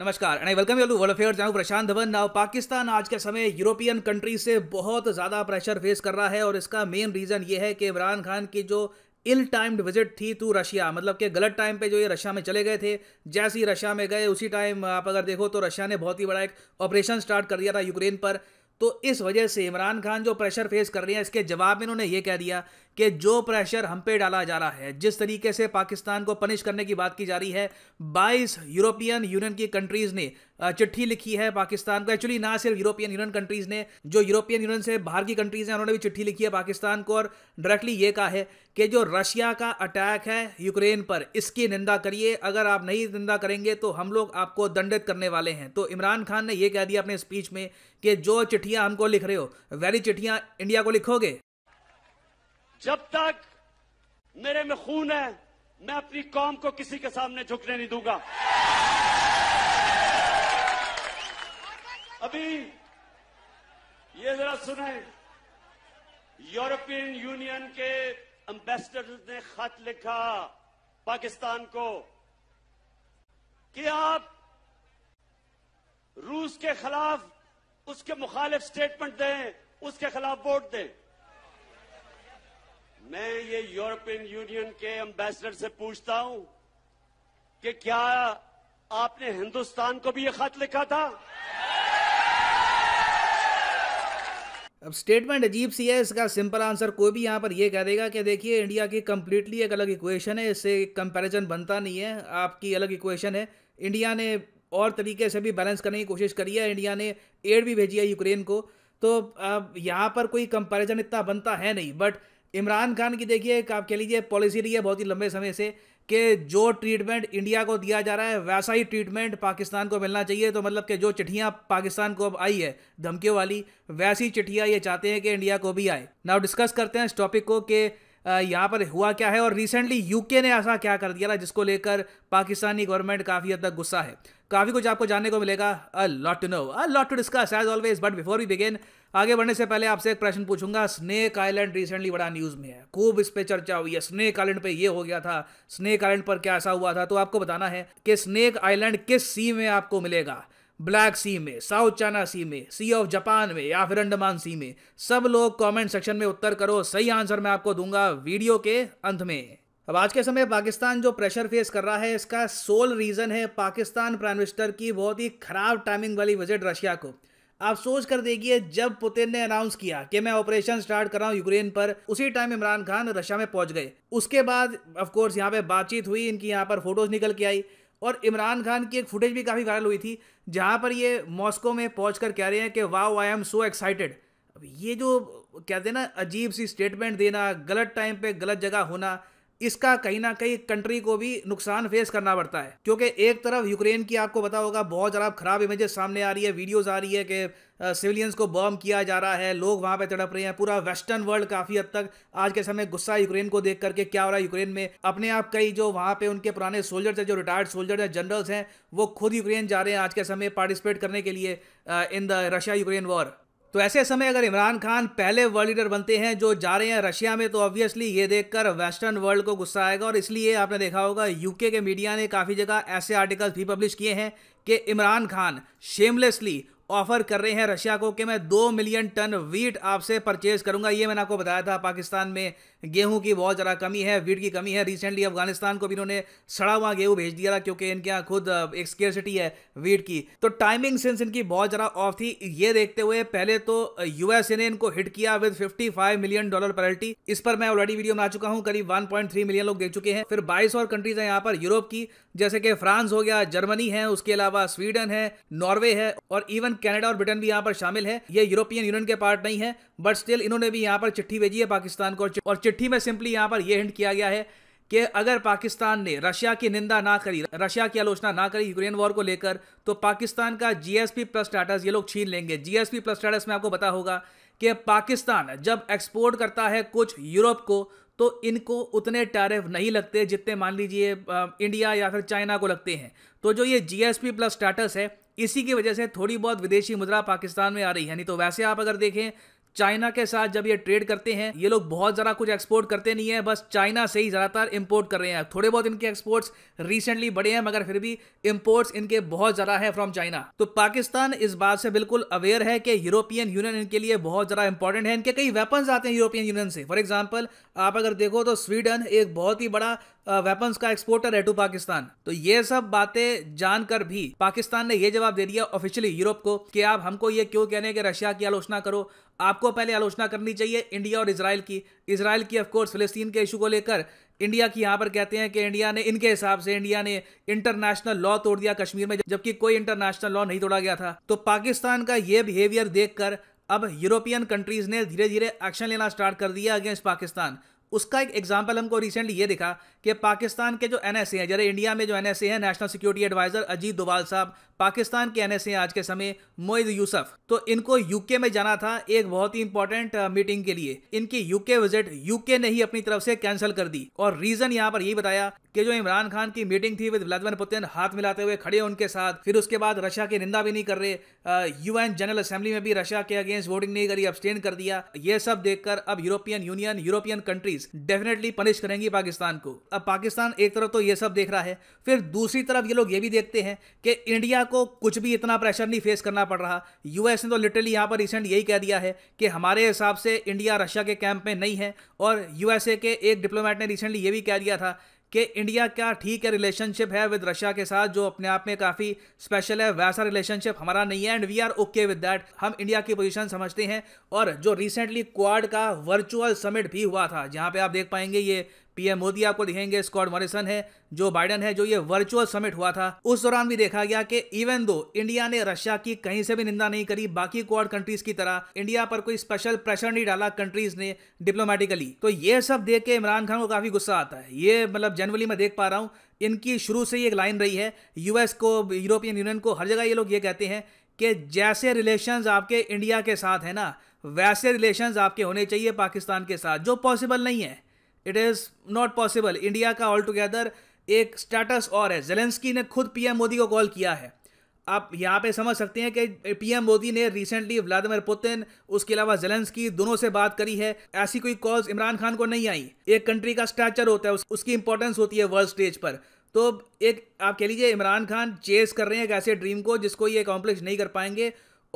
नमस्कार and I welcome you world affair जाऊँ Prashant Dhawan now Pakistan आज के समय यूरोपियन कंट्री से बहुत ज़्यादा प्रेशर फेस कर रहा है और इसका मेन रीज़न ये है कि इमरान खान की जो इल टाइम्ड विजिट थी टू रशिया मतलब कि गलत टाइम पे जो ये रशिया में चले गए थे जैसे ही रशिया में गए उसी टाइम आप अगर देखो तो रशिया ने बहुत ही बड़ा एक ऑपरेशन स्टार्ट कर दिया था यूक्रेन पर तो इस वजह से इमरान खान जो प्रेशर फेस कर रहे हैं इसके जवाब में इन्होंने ये कह दिया कि जो प्रेशर हम पे डाला जा रहा है जिस तरीके से पाकिस्तान को पनिश करने की बात की जा रही है 22 यूरोपियन यूनियन की कंट्रीज़ ने चिट्ठी लिखी है पाकिस्तान को एक्चुअली ना सिर्फ यूरोपियन यूनियन कंट्रीज़ ने जो यूरोपियन यूनियन से बाहर की कंट्रीज़ हैं उन्होंने भी चिट्ठी लिखी है पाकिस्तान को और डायरेक्टली ये कहा है कि जो रशिया का अटैक है यूक्रेन पर इसकी निंदा करिए अगर आप नहीं निंदा करेंगे तो हम लोग आपको दंडित करने वाले हैं तो इमरान खान ने यह कह दिया अपने स्पीच में कि जो चिट्ठियाँ हमको लिख रहे हो वैली चिट्ठियाँ इंडिया को लिखोगे जब तक मेरे में खून है मैं अपनी कौम को किसी के सामने झुकने नहीं दूंगा अभी ये जरा सुने यूरोपियन यूनियन के एम्बेसडर ने खत लिखा पाकिस्तान को कि आप रूस के खिलाफ उसके मुखालिफ स्टेटमेंट दें उसके खिलाफ वोट दें मैं ये यूरोपियन यूनियन के एम्बेसडर से पूछता हूं कि क्या आपने हिंदुस्तान को भी ये खत लिखा था अब स्टेटमेंट अजीब सी है इसका सिंपल आंसर कोई भी यहाँ पर यह कह देगा कि देखिए इंडिया की कम्प्लीटली एक अलग इक्वेशन है इससे कंपैरिजन बनता नहीं है आपकी अलग इक्वेशन है इंडिया ने और तरीके से भी बैलेंस करने की कोशिश करी है इंडिया ने एड भी भेजी है यूक्रेन को तो अब यहाँ पर कोई कंपैरिजन इतना बनता है नहीं बट इमरान खान की देखिए आप कह लीजिए पॉलिसी रही है बहुत ही लंबे समय से कि जो ट्रीटमेंट इंडिया को दिया जा रहा है वैसा ही ट्रीटमेंट पाकिस्तान को मिलना चाहिए तो मतलब कि जो चिट्ठियाँ पाकिस्तान को अब आई है धमकियों वाली वैसी चिट्ठियाँ ये चाहते हैं कि इंडिया को भी आए नाउ डिस्कस करते हैं इस टॉपिक को कि यहाँ पर हुआ क्या है और रिसेंटली यूके ने ऐसा क्या कर दिया था जिसको लेकर पाकिस्तानी गवर्नमेंट काफ़ी हद तक गुस्सा है काफ़ी कुछ आपको जानने को मिलेगा a lot to know a lot to discuss as always but before we begin आगे बढ़ने से पहले आपसे एक प्रश्न पूछूंगा स्नेक आइलैंड रिसेंटली बड़ा न्यूज़ में है खूब इस पर चर्चा हुई है स्नेक आइलैंड पे ये हो गया था स्नेक आइलैंड पर क्या ऐसा हुआ था तो आपको बताना है कि स्नेक आइलैंड किस सी में आपको मिलेगा ब्लैक सी में साउथ चाइना सी में सी ऑफ जापान में या फिर अंडमान सी में सब लोग कमेंट सेक्शन में उत्तर करो सही आंसर मैं आपको दूंगा वीडियो के अंत में अब आज के समय पाकिस्तान जो प्रेशर फेस कर रहा है इसका सोल रीज़न है पाकिस्तान प्राइम मिनिस्टर की बहुत ही खराब टाइमिंग वाली विजिट रशिया को आप सोच कर देखिए जब पुतिन ने अनाउंस किया कि मैं ऑपरेशन स्टार्ट कर रहा हूँ यूक्रेन पर उसी टाइम इमरान खान रशिया में पहुंच गए उसके बाद कोर्स यहाँ पे बातचीत हुई इनकी यहाँ पर फोटोज निकल के आई और इमरान खान की एक फुटेज भी काफ़ी वायरल हुई थी जहाँ पर ये मॉस्को में पहुँच कर कह रहे हैं कि wow I am so excited ये जो कहते हैं ना अजीब सी स्टेटमेंट देना गलत टाइम पे गलत जगह होना इसका कहीं ना कहीं कंट्री को भी नुकसान फेस करना पड़ता है क्योंकि एक तरफ यूक्रेन की आपको पता होगा बहुत ज़्यादा खराब इमेजेस सामने आ रही है वीडियोज आ रही है कि सिविलियंस को बम किया जा रहा है लोग वहाँ पे तड़प रहे हैं पूरा वेस्टर्न वर्ल्ड काफ़ी हद तक आज के समय गुस्सा यूक्रेन को देख करके क्या हो रहा है यूक्रेन में अपने आप कई जो वहाँ पे उनके पुराने सोल्जर्स हैं जो रिटायर्ड सोल्जर्स हैं जनरल्स हैं वो खुद यूक्रेन जा रहे हैं आज के समय पार्टिसिपेट करने के लिए in the Russia Ukraine war तो ऐसे समय अगर इमरान खान पहले वर्ल्ड लीडर बनते हैं जो जा रहे हैं रशिया में तो ऑब्वियसली ये देखकर वेस्टर्न वर्ल्ड को गुस्सा आएगा और इसलिए आपने देखा होगा यूके के मीडिया ने काफ़ी जगह ऐसे आर्टिकल्स भी पब्लिश किए हैं कि इमरान खान शेमलेसली ऑफर कर रहे हैं रशिया को कि मैं दो मिलियन टन वीट आपसे परचेज करूंगा ये मैंने आपको बताया था पाकिस्तान में गेहूं की बहुत ज़्यादा कमी है वीट की कमी है रिसेंटली अफगानिस्तान को भी इन्होंने सड़ा हुआ गेहूं भेज दिया था क्योंकि इनके यहाँ खुद एक स्केरसिटी है वीट की तो टाइमिंग सेंस इनकी बहुत ज़्यादा ऑफ थी ये देखते हुए पहले तो यूएसए ने इनको हिट किया with five million dollar penalty इस पर मैं ऑलरेडी वीडियो बना चुका हूँ करीब थ्री मिलियन लोग देख चुके हैं फिर बाईस और कंट्रीज हैं यहाँ पर यूरोप की जैसे कि फ्रांस हो गया जर्मनी है उसके अलावा स्वीडन है नॉर्वे है और इवन कैनेडा और ब्रिटेन भी यहाँ पर शामिल है ये यूरोपियन यूनियन के पार्ट नहीं है बट स्टिल इन्होंने भी यहाँ पर चिट्ठी भेजी है पाकिस्तान को और चिट्ठी में सिंपली यहां पर यह हिंट किया गया है कि अगर पाकिस्तान ने रशिया की निंदा ना करी रशिया की आलोचना ना करी यूक्रेन वॉर को लेकर तो पाकिस्तान का जीएसपी प्लस स्टेटस ये लोग छीन लेंगे जीएसपी प्लस स्टेटस में आपको पता होगा कि पाकिस्तान जब एक्सपोर्ट करता है कुछ यूरोप को तो इनको उतने टैरिफ नहीं लगते जितने मान लीजिए इंडिया या फिर चाइना को लगते हैं तो जो ये जीएसपी प्लस स्टेटस है इसी की वजह से थोड़ी बहुत विदेशी मुद्रा पाकिस्तान में आ रही है नहीं तो वैसे आप अगर देखें चाइना के साथ जब ये ट्रेड करते हैं ये लोग बहुत ज़रा कुछ एक्सपोर्ट करते नहीं है बस चाइना से ही ज़्यादातर इम्पोर्ट कर रहे हैं थोड़े बहुत इनके एक्सपोर्ट्स रिसेंटली बढ़े हैं मगर फिर भी इम्पोर्ट्स इनके बहुत ज़्यादा है फ्रॉम चाइना तो पाकिस्तान इस बात से बिल्कुल अवेयर है कि यूरोपियन यूनियन इनके लिए बहुत ज़्यादा इंपॉर्टेंट है इनके कई वेपन्स आते हैं यूरोपियन यूनियन से फॉर एग्जाम्पल आप अगर देखो तो स्वीडन एक बहुत ही बड़ा वेपन्स का एक्सपोर्टर है टू पाकिस्तान तो ये सब बातें जानकर भी पाकिस्तान ने यह जवाब दे दिया ऑफिशियली यूरोप को कि आप हमको ये क्यों कहने कि रशिया की आलोचना करो आपको पहले आलोचना करनी चाहिए इंडिया और इसराइल की इसराइल की ऑफकोर्स फिलिस्तीन के इशू को लेकर इंडिया की यहाँ पर कहते हैं कि इंडिया ने इनके हिसाब से इंडिया ने इंटरनेशनल लॉ तोड़ दिया कश्मीर में जबकि कोई इंटरनेशनल लॉ नहीं तोड़ा गया था तो पाकिस्तान का ये बिहेवियर देखकर अब यूरोपियन कंट्रीज ने धीरे धीरे एक्शन लेना स्टार्ट कर दिया अगेंस्ट पाकिस्तान उसका एक एग्जाम्पल हमको रिसेंटली ये दिखा कि पाकिस्तान के जो एन एस हैं जरा इंडिया में जो एन एस हैं national security adviser Ajit Doval साहब पाकिस्तान के एन एस आज के समय मोइद यूसफ तो इनको यूके में जाना था एक बहुत ही इंपॉर्टेंट मीटिंग uh, के लिए इनकी यूके विजिट यूके ने ही अपनी तरफ से कैंसिल कर दी और रीजन यहाँ पर यही बताया कि जो इमरान खान की मीटिंग थी विद व्लादिमिर पुतिन हाथ मिलाते हुए खड़े उनके साथ फिर उसके बाद रशिया की निंदा भी नहीं कर रहे यूएन जनरल असेंबली में भी रशिया के अगेंस्ट वोटिंग नहीं करी अब्सटेन कर दिया ये सब देखकर अब European Union European countries definitely punish करेंगी पाकिस्तान को अब पाकिस्तान एक तरफ तो ये सब देख रहा है फिर दूसरी तरफ ये लोग ये भी देखते हैं कि इंडिया को कुछ भी इतना प्रेशर नहीं फेस करना पड़ रहा यूएस ने तो लिटरली यहाँ पर रिसेंट यही कह दिया है कि हमारे हिसाब से इंडिया रशिया के कैंप में नहीं है और यूएसए के एक डिप्लोमेट ने रिसेंटली ये भी कह दिया था कि इंडिया क्या ठीक है रिलेशनशिप है विद रशिया के साथ जो अपने आप में काफ़ी स्पेशल है वैसा रिलेशनशिप हमारा नहीं है and we are okay with that हम इंडिया की पोजीशन समझते हैं और जो रिसेंटली क्वाड का वर्चुअल समिट भी हुआ था जहां पे आप देख पाएंगे ये पीएम मोदी आपको दिखेंगे स्कॉट मॉरिसन है जो बाइडन है जो ये वर्चुअल समिट हुआ था उस दौरान भी देखा गया कि इवन दो इंडिया ने रशिया की कहीं से भी निंदा नहीं करी बाकी क्वार कंट्रीज की तरह इंडिया पर कोई स्पेशल प्रेशर नहीं डाला कंट्रीज ने डिप्लोमेटिकली तो ये सब देख के इमरान खान को काफी गुस्सा आता है ये मतलब जनवली मैं देख पा रहा हूँ इनकी शुरू से ही एक लाइन रही है यूएस को यूरोपियन यूनियन को हर जगह ये लोग ये कहते हैं कि जैसे रिलेशन आपके इंडिया के साथ है ना वैसे रिलेशन आपके होने चाहिए पाकिस्तान के साथ जो पॉसिबल नहीं है it is not possible India का ऑल टुगेदर एक स्टेटस और है जेलेंस्की ने खुद पीएम मोदी को कॉल किया है आप यहाँ पे समझ सकते हैं कि पीएम मोदी ने रिसेंटली व्लादिमिर पुतिन उसके अलावा जेलेंस्की दोनों से बात करी है ऐसी कोई कॉल इमरान खान को नहीं आई एक कंट्री का स्टैचर होता है उसकी इंपॉर्टेंस होती है वर्ल्ड स्टेज पर तो एक आप कह लीजिए इमरान खान चेस कर रहे हैं एक ऐसे ड्रीम को जिसको ये अकॉम्प्लिश नहीं कर पाएंगे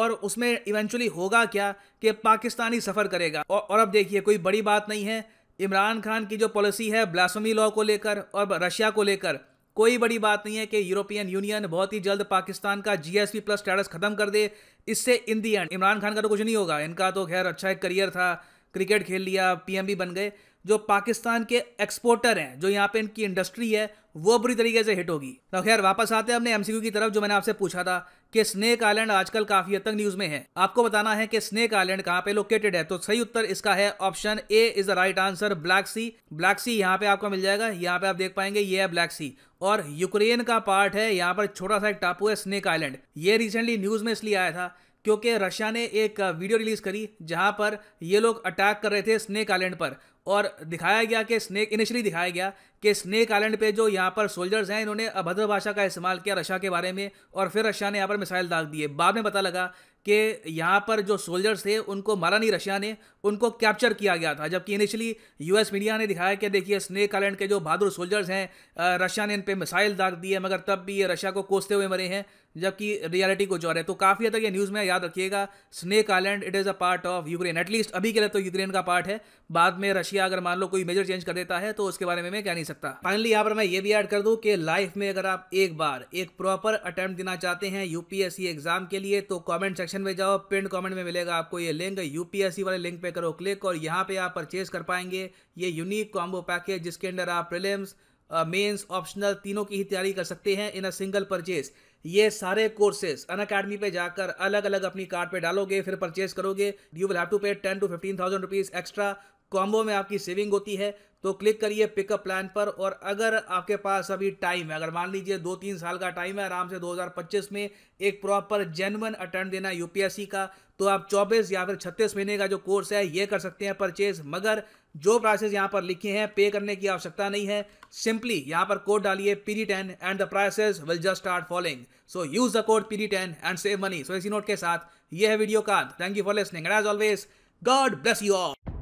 और उसमें इवेंचुअली होगा क्या कि पाकिस्तानी सफ़र करेगा और अब देखिए कोई बड़ी बात नहीं है इमरान खान की जो पॉलिसी है ब्लासमी लॉ को लेकर और रशिया को लेकर कोई बड़ी बात नहीं है कि यूरोपियन यूनियन बहुत ही जल्द पाकिस्तान का जीएसपी प्लस स्टेटस खत्म कर दे इससे in the end Imran Khan का तो कुछ नहीं होगा इनका तो खैर अच्छा एक करियर था क्रिकेट खेल लिया पीएम बन गए जो पाकिस्तान के एक्सपोर्टर हैं जो यहाँ पे इनकी इंडस्ट्री है वो बुरी तरीके से हिट होगी तो खैर वापस आते हैं अपने एमसीक्यू की तरफ जो मैंने आपसे पूछा था कि स्नेक आइलैंड आजकल काफी हद तक न्यूज में है आपको बताना है कि स्नेक आइलैंड कहाँ पे लोकेटेड है तो सही उत्तर इसका है option A is the right answer Black Sea Black Sea यहाँ पे आपको मिल जाएगा यहाँ पे आप देख पाएंगे ये है ब्लैक सी और यूक्रेन का पार्ट है यहाँ पर छोटा सा एक टापू है स्नेक आइलैंड ये रिसेंटली न्यूज में इसलिए आया था क्योंकि रशिया ने एक वीडियो रिलीज़ करी जहां पर ये लोग अटैक कर रहे थे स्नेक आइलैंड पर और दिखाया गया कि स्नेक इनिशियली दिखाया गया कि स्नेक आइलैंड पे जो यहाँ पर सोल्जर्स हैं इन्होंने अभद्र भाषा का इस्तेमाल किया रशिया के बारे में और फिर रशिया ने यहाँ पर मिसाइल दाग दिए बाद में पता लगा कि यहाँ पर जो सोल्जर्स थे उनको मारा नहीं रशिया ने उनको कैप्चर किया गया था जबकि इनिशियली यूएस मीडिया ने दिखाया कि देखिए स्नेक आइलैंड के जो बहादुर सोल्जर्स हैं रशिया ने इन पर मिसाइल दाग दी है मगर तब भी ये रशिया को कोसते हुए मरे हैं जबकि रियलिटी को जो है तो काफ़ी हद तक ये न्यूज़ में याद रखिएगा snake island it is a part of Ukraine at least अभी के लिए तो यूक्रेन का पार्ट है बाद में रशिया अगर मान लो कोई मेजर चेंज कर देता है तो उसके बारे में मैं कह नहीं सकता फाइनली यहाँ पर मैं ये भी ऐड कर दूँ कि लाइफ में अगर आप एक बार एक प्रॉपर अटैम्प्ट देना चाहते हैं यूपीएससी एग्जाम के लिए तो कॉमेंट सेक्शन में जाओ पिंड कॉमेंट में मिलेगा आपको ये लिंक यूपीएससी वाले लिंक पे करो क्लिक और यहाँ पे आप परचेज कर पाएंगे ये यूनिक कॉम्बो पैकेज जिसके अंदर आप प्रिलियम्स मेंस ऑप्शनल तीनों की ही तैयारी कर सकते हैं इन अ सिंगल परचेज ये सारे कोर्सेज अन अकेडमी पे जाकर अलग अलग अपनी कार्ड पे डालोगे फिर परचेज करोगे you will have to pay ten to fifteen thousand rupees extra combo में आपकी सेविंग होती है तो क्लिक करिए पिकअप प्लान पर और अगर आपके पास अभी टाइम है अगर मान लीजिए दो तीन साल का टाइम है आराम से 2025 में एक प्रॉपर जेनवन अटेंड देना यूपीएससी का तो आप 24 या फिर 36 महीने का जो कोर्स है ये कर सकते हैं परचेज मगर जो प्राइसेस यहाँ पर लिखे हैं पे करने की आवश्यकता नहीं है सिंपली यहाँ पर कोड डालिए peri ten and the prices will just start following so use the code peri ten and save money so इसी नोट के साथ ये है वीडियो का thank you for listening as always God bless you all